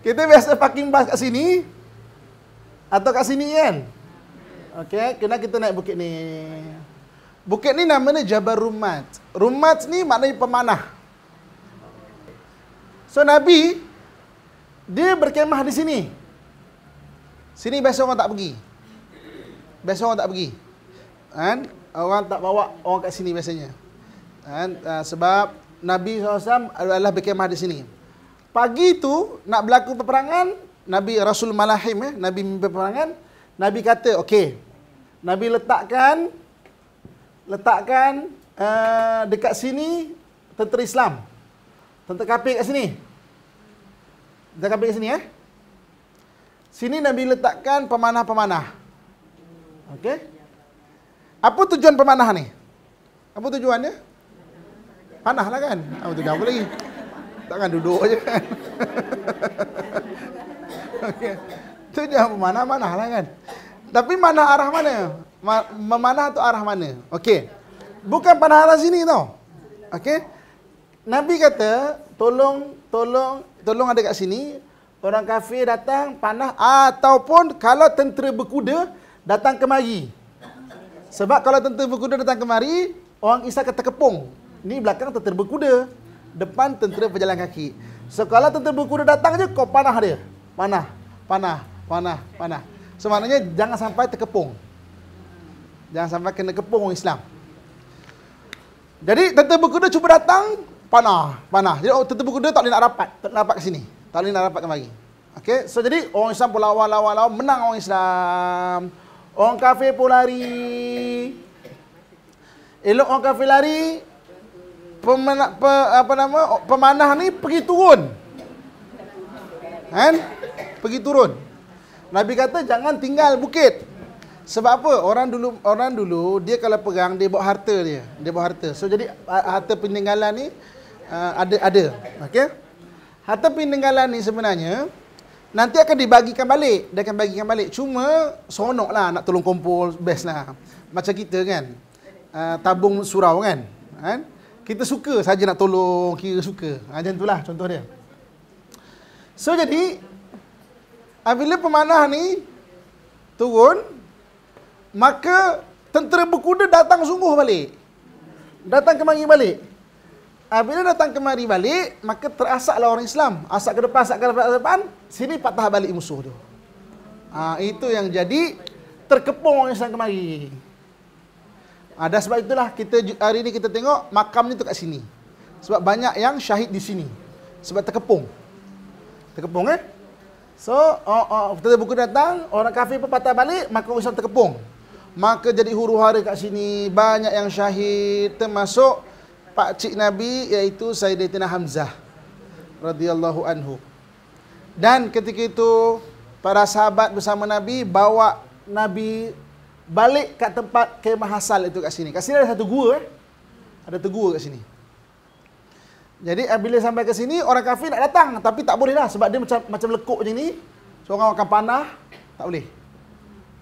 Kita biasa parking bas kat sini atau kat sini kan? Okey, kena kita naik bukit ni. Bukit ni namanya dia Jabal Rumat. Rumat ni maknanya pemanah. So Nabi dia berkemah di sini. Sini biasa orang tak pergi. Biasa orang tak pergi. Kan? Orang tak bawa orang kat sini biasanya. Kan? Ah, sebab Nabi SAW adalah berkemah di sini pagi tu nak berlaku peperangan, Nabi Rasul Malahim eh, Nabi peperangan, Nabi kata, okey. Nabi letakkan letakkan uh, dekat sini tentera Islam. Tentera kafir kat sini. Tentera kafir kat sini eh. Sini Nabi letakkan pemanah-pemanah. Okey. Apa tujuan pemanah ni? Apa tujuannya? Panah lah kan? Apa ah, tujuan apa lagi? Tangan duduk aja kan. Itu okay. dia memanah-manah lah kan. Tapi mana arah mana? Memanah tu arah mana? Okey. Bukan panah arah sini tau. Okey. Nabi kata, tolong, tolong, tolong ada kat sini. Orang kafir datang panah ataupun kalau tentera berkuda datang kemari. Sebab kalau tentera berkuda datang kemari, orang Isa kata kepung. Ni belakang tentera berkuda depan tentera pejalan kaki. So kalau tentera berkuda datang je kau panah dia. Panah, panah, panah, panah. So maknanya jangan sampai terkepung. Jangan sampai kena kepung orang Islam. Jadi tentera berkuda cuba datang, panah, panah. Jadi oh, tentera berkuda tak boleh nak rapat, tak nak rapat ke sini. Tak boleh nak rapat kemari. Okay, so jadi orang Islam pun lawan, lawan, lawan, menang orang Islam. Orang kafir pun lari. Elok orang kafir lari, pemana, pe, apa nama pemanah ni pergi turun. Kan? Pergi turun. Nabi kata jangan tinggal bukit. Sebab apa? Orang dulu orang dulu dia kalau pegang dia bawa harta dia. Dia bawa harta. So jadi ha, harta peninggalan ni uh, ada ada. Okey. Harta peninggalan ni sebenarnya nanti akan dibagikan balik. Dia akan bagikan balik. Cuma seronoklah nak tolong kumpul best lah. Macam kita kan. Uh, tabung surau kan. Kan? Uh, kita suka saja nak tolong kira suka ha, macam itulah contoh dia so jadi apabila pemanah ni turun maka tentera berkuda datang sungguh balik datang kemari balik apabila datang kemari balik maka terasaklah orang Islam asak ke depan asak ke depan, asak ke depan sini patah balik musuh tu ha, itu yang jadi terkepung orang Islam kemari Ha, ah, dan sebab itulah kita hari ni kita tengok makam ni tu kat sini. Sebab banyak yang syahid di sini. Sebab terkepung. Terkepung eh? So, oh, oh, kita buku datang, orang kafir pun patah balik, maka Islam terkepung. Maka jadi huru hara kat sini, banyak yang syahid, termasuk Pak Cik Nabi iaitu Sayyidina Hamzah radhiyallahu anhu. Dan ketika itu para sahabat bersama Nabi bawa Nabi balik kat tempat kemah asal itu kat sini. Kat sini ada satu gua eh. Ada gua kat sini. Jadi eh, bila sampai ke sini orang kafir nak datang tapi tak boleh lah sebab dia macam macam lekuk macam ni. Seorang so, akan panah, tak boleh.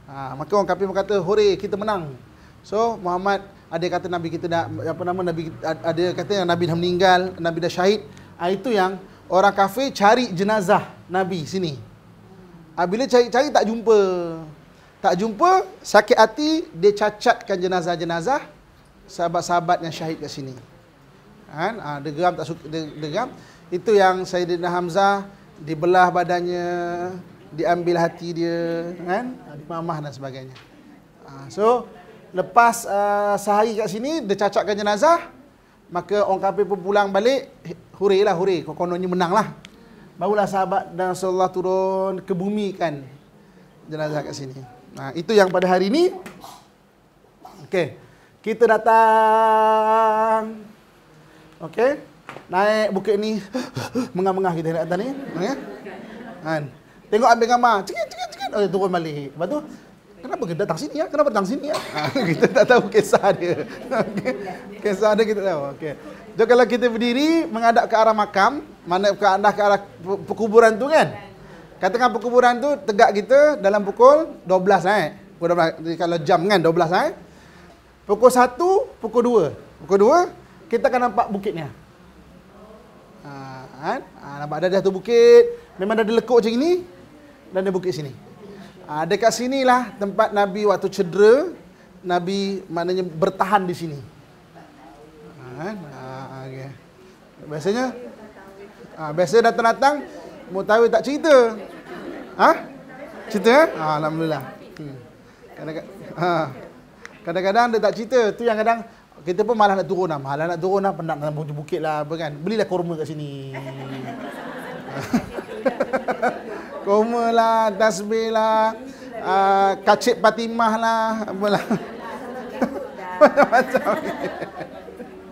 Ha, maka orang kafir berkata, "Hore, kita menang." So Muhammad ada kata Nabi kita dah apa nama Nabi ada kata yang Nabi dah meninggal, Nabi dah syahid. Ha, itu yang orang kafir cari jenazah Nabi sini. Ha, bila cari-cari tak jumpa. Tak jumpa, sakit hati, dia cacatkan jenazah-jenazah sahabat-sahabat yang syahid kat sini. Kan? Ha, dia geram, tak suka, dia, dia Itu yang Sayyidina Hamzah dibelah badannya, diambil hati dia, kan? Ah, mamah dan sebagainya. Ha, so, lepas uh, sehari kat sini, dia cacatkan jenazah, maka orang kafir pun pulang balik, hurai lah, hurai. Kononnya menang lah. Barulah sahabat dan Rasulullah turun ke bumi kan jenazah kat sini. Nah, itu yang pada hari ini. Okey. Kita datang. Okey. Naik bukit ni mengah-mengah kita naik atas ni. Okey. Kan. Tengok ambil gambar. Cekik cekik cekik. Oh, turun balik. Lepas tu Kenapa kita datang sini ya? Kenapa datang sini ya? Ah, kita tak tahu kisah dia. Okay. Kisah dia kita tahu. Okey. Jadi kalau kita berdiri menghadap ke arah makam, mana ke anda ke arah perkuburan tu kan? Katakan perkuburan tu tegak kita dalam pukul 12 eh. Pukul 12 kalau jam kan 12 eh. Pukul 1, pukul 2. Pukul 2 kita akan nampak bukitnya. Ha, kan? Ha, nampak ada satu bukit. Memang ada lekuk macam ini dan ada bukit sini. Ha, dekat sinilah tempat Nabi waktu cedera. Nabi maknanya bertahan di sini. Ha, kan? ha, okay. Biasanya? Ha, biasanya datang-datang mutawif tak cerita. Ha? Cerita eh? Ah, hmm. Ha, alhamdulillah. Kadang-kadang ha. dia tak cerita. Tu yang kadang kita pun malah nak turun lah. Malah nak turun lah. Penat dalam bukit, bukit lah. Apa kan? Belilah kurma kat sini. Kurma lah. Tasbih lah. Uh, ah, Fatimah lah. Apa lah. Macam-macam.